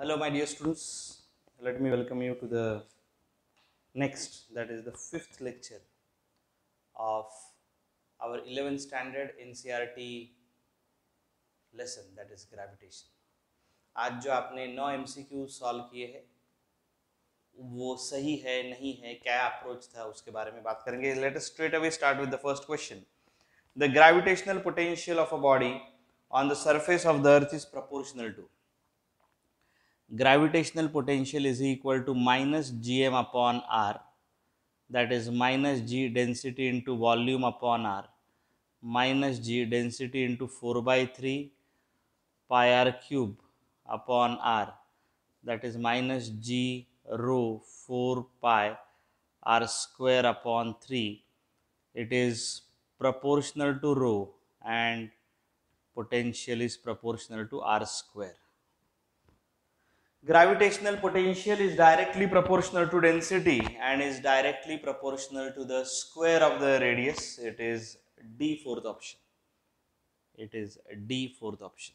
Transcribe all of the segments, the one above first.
hello my dear students let me welcome you to the next that is the fifth lecture of our 11th standard ncrt e lesson that is gravitation आज जो आपने नौ M C Q solve किए हैं वो सही है नहीं है क्या अप्रोच था उसके बारे में बात करेंगे let us straight away start with the first question the gravitational potential of a body on the surface of the earth is proportional to gravitational potential is equal to minus gm upon r that is minus g density into volume upon r minus g density into 4 by 3 pi r cube upon r that is minus g rho 4 pi r square upon 3 it is proportional to rho and potential is proportional to r square gravitational potential is directly proportional to density and is directly proportional to the square of the radius it is d fourth option it is d fourth option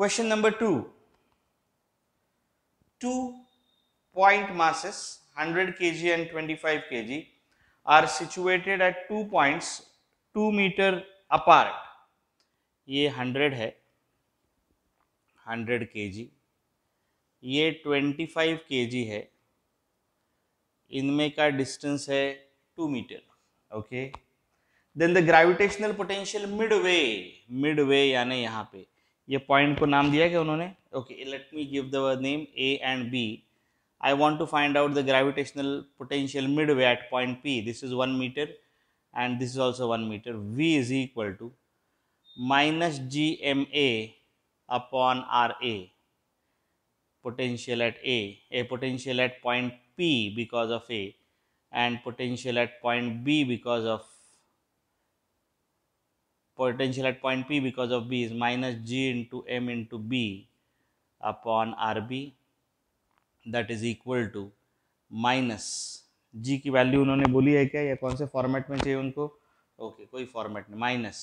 question number 2 two point masses 100 kg and 25 kg are situated at two points 2 meter apart ये 100 है hundred के जी ये twenty five के जी है इनमें का distance है two metre okay then the gravitational potential midway midway यानी यहाँ पे ये पॉइंट को नाम दिया क्या उन्होंने okay let me give the name A and B I want to find out the gravitational potential midway at point P this is one metre and this is also one metre V is equal to minus G M A upon RA potential at A, a potential at point P because of A and potential at point B because of potential at point P because of B is minus G into M into B upon RB that is equal to minus G की value उन्होंने बोली है क्या या कौन से format में चाहिए उनको ओके okay, कोई फॉर्मेट नहीं minus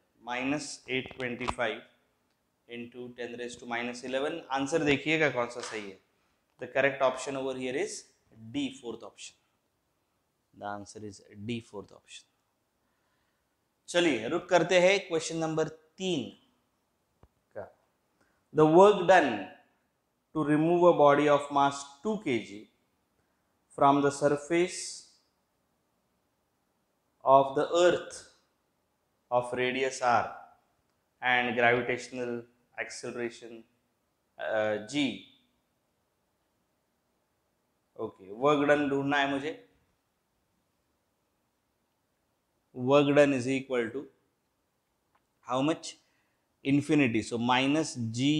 minus eight twenty five into ten raise to minus eleven answer देखिएगा कौन सा सही है the correct option over here is D fourth option the answer is D fourth option चलिए रुक करते हैं क्वेश्चन नंबर तीन का the work done to remove a body of mass two K G from the surface of the earth of radius r and gravitational acceleration uh, g okay okay, work done ढूंढना है मुझे work done is equal to how much infinity so minus G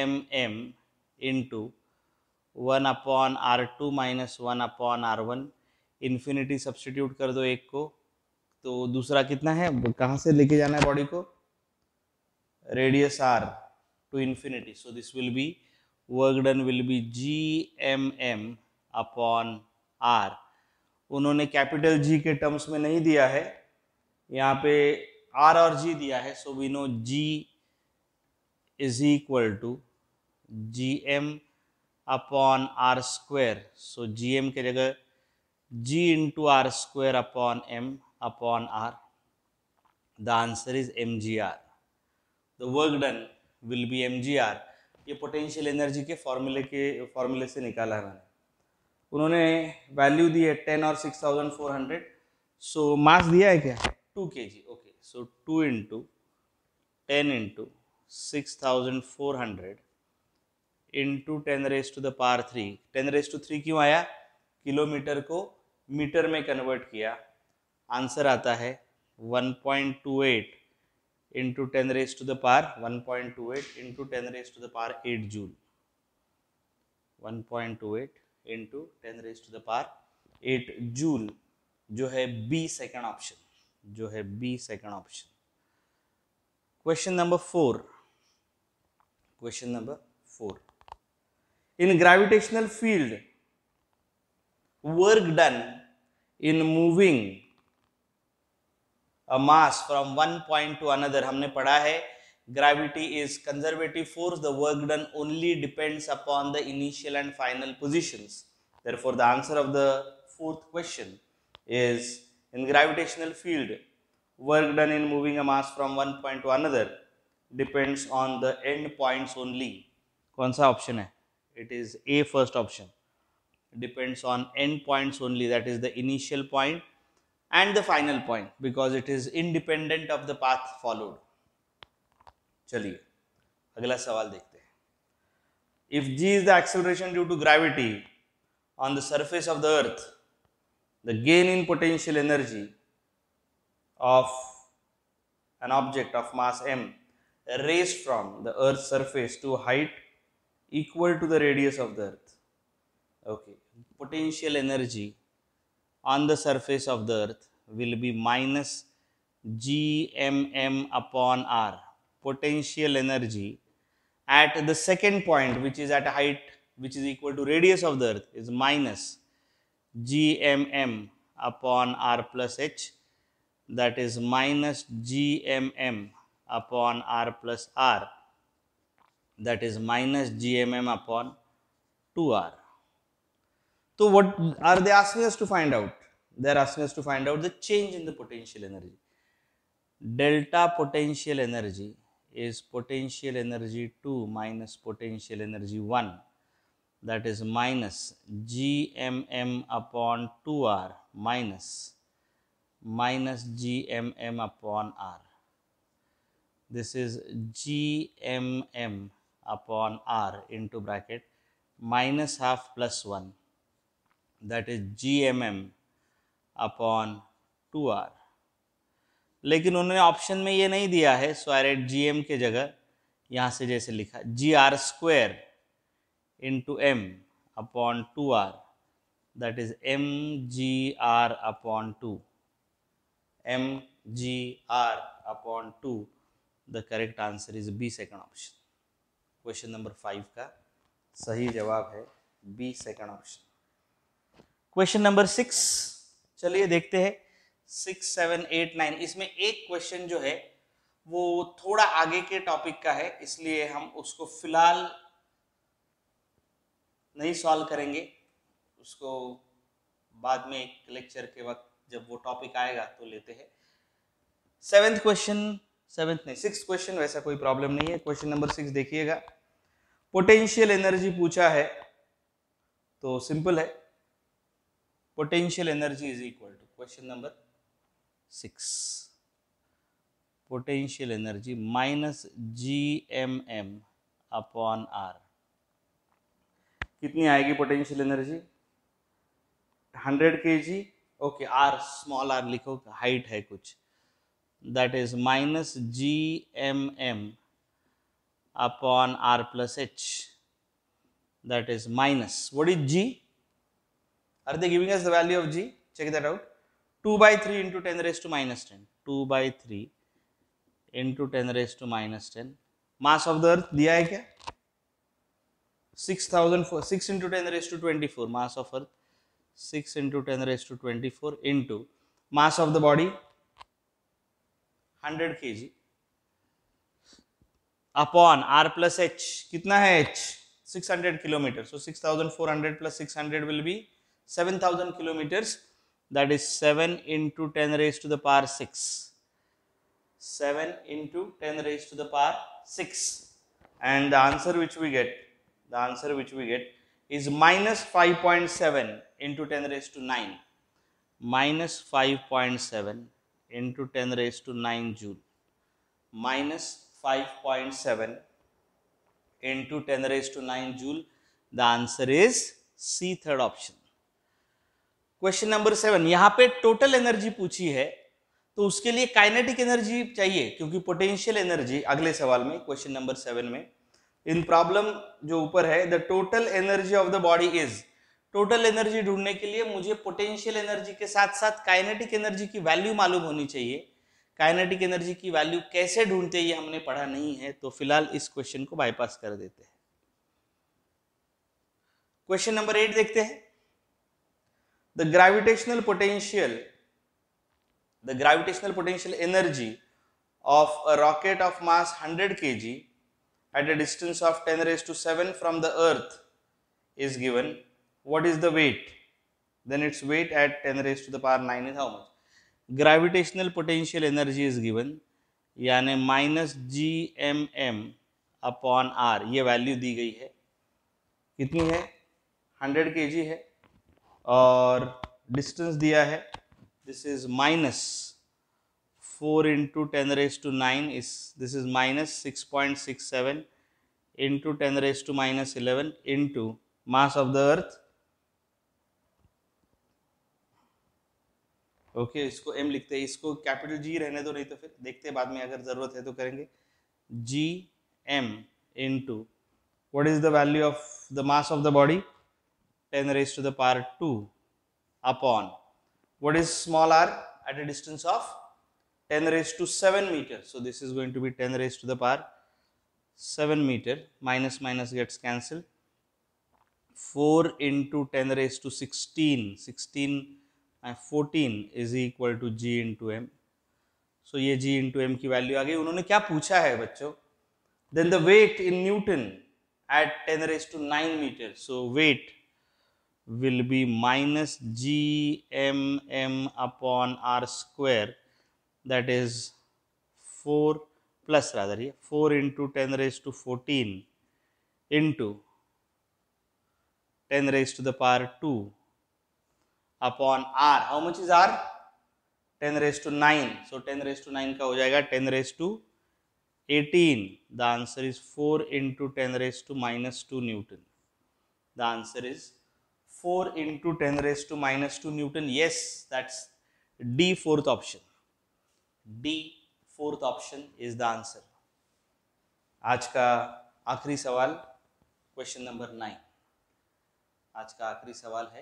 M M into one upon R two minus one upon R one infinity substitute कर दो एक को तो दूसरा कितना है कहाँ से लेके जाना है बॉडी को radius R to infinity so this will be work done will be G M M upon R उन्होंने कैपिटल जी के टर्म्स में नहीं दिया है यहाँ पे आर और जी दिया है so we know G is equal to G M upon R square so G M के जगह G into R square upon M upon R? The answer is mgr. The work done will be mgr. ये potential energy के फॉर्मूले के फॉर्मूले से निकाला है मैंने उन्होंने वैल्यू दी है टेन और six thousand four hundred so mass दिया है क्या two K G okay so two into ten into six thousand four hundred into ten raise to the power three ten raise to three क्यों आया kilometre को metre में convert किया answer आता है 1.28 point two eight into ten raise to the power one point two eight into ten raise to the power eight joule 1.28 point two eight into ten raise to the power eight joule जो है B second option जो है B second option question number four question number four in gravitational field work done in moving a mass from one point to another humne padha hai gravity is conservative force the work done only depends upon the initial and final positions therefore the answer of the fourth question is in gravitational field work done in moving a mass from one point to another depends on the end points only kaun sa option hai it is a first option depends on end points only that is the initial point and the final point because it is independent of the path followed. चलिए अगला सवाल देखते हैं If g is the acceleration due to gravity on the surface of the Earth, the gain in potential energy of an object of mass m raised from the earth's surface to height equal to the radius of the earth okay potential energy on the surface of the earth will be minus gmm upon r potential energy at the second point which is at a height which is equal to radius of the earth is minus gmm upon r plus h that is minus gmm upon r plus r that is minus gmm upon 2r so what are they asking us to find out? They are asking us to find out the change in the potential energy. Delta potential energy is potential energy 2 minus potential energy 1 that is minus GMM upon 2R minus minus GMM upon R. This is GMM upon R into bracket minus half plus 1 that is G M M upon two R लेकिन उन्होंने option में ये नहीं दिया है सो आई eight जी M के जगह यहाँ से जैसे लिखा G R square into M upon two R that is M G R upon two M G R upon two the correct answer is B second option question number five का सही जवाब है B second option question number six चलिए देखते हैं six seven eight nine इसमें एक question जो है वो थोड़ा आगे के टॉपिक का है इसलिए हम उसको फिलहाल नहीं सॉल्व करेंगे उसको बाद में एक लेक्चर के वक्त जब वो टॉपिक आएगा तो लेते हैं सेवेंथ क्वेश्चन सेवेंथ नहीं सिक्स क्वेश्चन वैसा कोई प्रॉब्लम नहीं है क्वेश्चन नंबर सिक्स देखिएगा पोटेंशियल एनर्जी पूछा है तो सिंपल है potential energy is equal to question number 6 potential energy minus gmm upon r कितनी आएगी potential energy 100 G okay R small R लिखो हाइट है कुछ that is minus G M M upon R plus H that is minus what is G Are they giving us the value of G? Check that out. 2 by 3 into 10 raised to minus 10. 2 by 3 into 10 raised to minus 10. Mass of the earth दिया है क्या? 6 into 10 raised to 24 mass of earth 6 into 10 raised to 24 into mass of the body 100 kg Upon r plus h, कितना है h? 600 kilometers. So 6400 600 will be. 7000 kilometers that is 7 into 10 raised to the power 6 7 into 10 raised to the power 6 and the answer which we get the answer which we get is minus 5.7 into 10 raised to 9 minus 5.7 into 10 raised to 9 joule minus 5.7 into 10 raised to 9 joule the answer is c third option question number seven यहाँ पे total energy पूछी है तो उसके लिए kinetic energy चाहिए क्योंकि potential energy अगले सवाल में क्वेश्चन नंबर सेवन में इन प्रॉब्लम जो ऊपर है the total energy of the body is total energy ढूंढने के लिए मुझे पोटेंशियल एनर्जी के साथ साथ काइनेटिक एनर्जी की वैल्यू मालूम होनी चाहिए काइनेटिक एनर्जी की वैल्यू कैसे ढूंढते ये हमने पढ़ा नहीं है तो फिलहाल इस क्वेश्चन को बाईपास कर देते हैं क्वेश्चन नंबर एट देखते हैं the gravitational potential, the gravitational potential energy of a rocket of mass 100 kg at a distance of 10 raised to 7 from the earth is given, what is the weight? Then its weight at 10 raised to the power 9 is how much? Gravitational potential energy is given, yani minus g M M upon R ये value दी गई है कितनी है 100 kg hai और distance दिया है this is minus four into ten raise to nine is this is minus six point six seven into ten raise to minus eleven into mass of the earth okay इसको M लिखते हैं इसको capital G रहने दो नहीं तो फिर देखते हैं बाद में अगर ज़रूरत है तो करेंगे G M into what is the value of the mass of the body 10 raised to the power 2 upon what is small r at a distance of 10 raised to 7 meter. So, this is going to be 10 raised to the power 7 meter minus minus gets cancelled 4 into 10 raised to 16 16 and 14 is equal to g into m. So, g into m ki value आ Unhone kya क्या hai, है Then the weight in newton at 10 raised to 9 meter. So weight will be minus gmm upon r square that is 4 plus rather 4 into 10 raised to 14 into 10 raised to the power 2 upon r how much is r 10 raised to 9 so 10 raised to 9 ka ho jayega 10 raised to 18 the answer is 4 into 10 raised to minus 2 newton the answer is 4 into 10 raised to minus 2 Newton. Yes, that's D fourth option. D fourth option is the answer. आज का आखिरी सवाल question number nine आज का आखिरी सवाल है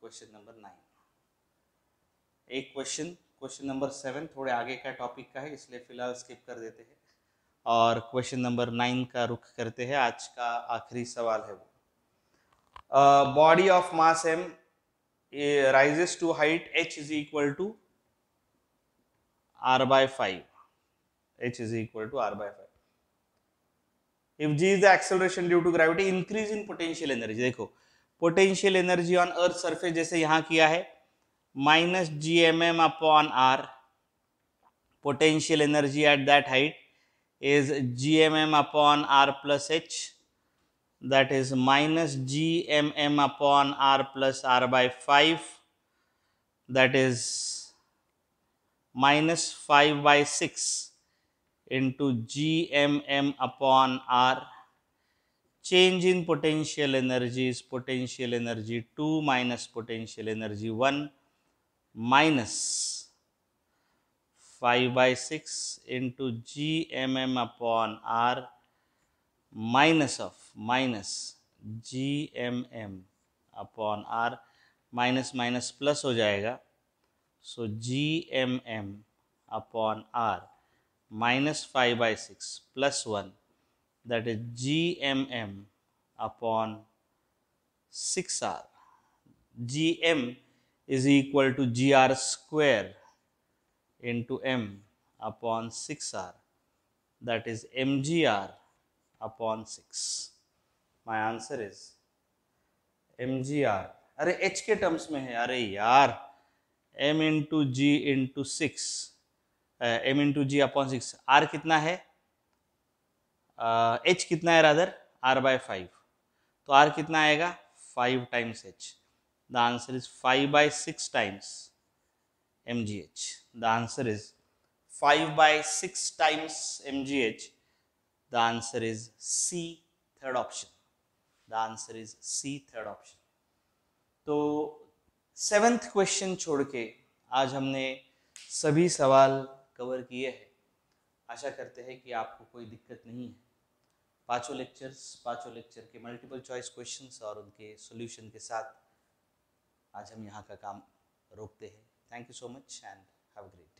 question number nine एक क्वेश्चन क्वेश्चन नंबर सेवन थोड़े आगे का टॉपिक का है इसलिए फिलहाल स्किप कर देते हैं और क्वेश्चन नंबर नाइन का रुख करते हैं आज का आखिरी सवाल है वो uh, body of mass m uh, rises to height h is equal to r by 5 h is equal to r by 5 if g is the acceleration due to gravity increase in potential energy देखो potential energy on earth surface जैसे यहाँ किया है minus G M M upon R potential energy at that height is gmm upon r plus h that is minus gmm upon r plus r by 5 that is minus 5 by 6 into gmm upon r change in potential energy is potential energy 2 minus potential energy 1 minus 5 by 6 into gmm upon r minus of minus G M M upon R minus minus plus हो जाएगा so G M M upon R minus five by six plus one that is GMM upon 6R. GM is equal to GR square into M upon 6R that is MGR upon 6. My answer is M G R अरे H के terms में है अरे यार M into G into six M into G upon six R कितना है H uh, कितना है राधर आर बाय फाइव तो आर कितना आएगा five times H the answer is five by six times M G H the answer is five by six times M G H the answer is C third option the answer is C third option तो seventh question छोड़ के आज हमने सभी सवाल cover किए हैं आशा करते हैं कि आपको कोई दिक्कत नहीं है पांचों लेक्चर्स पांचों लेक्चर के मल्टीपल चॉइस क्वेश्चंस और उनके सॉल्यूशन के साथ आज हम यहाँ का काम रोकते हैं thank you so much and have great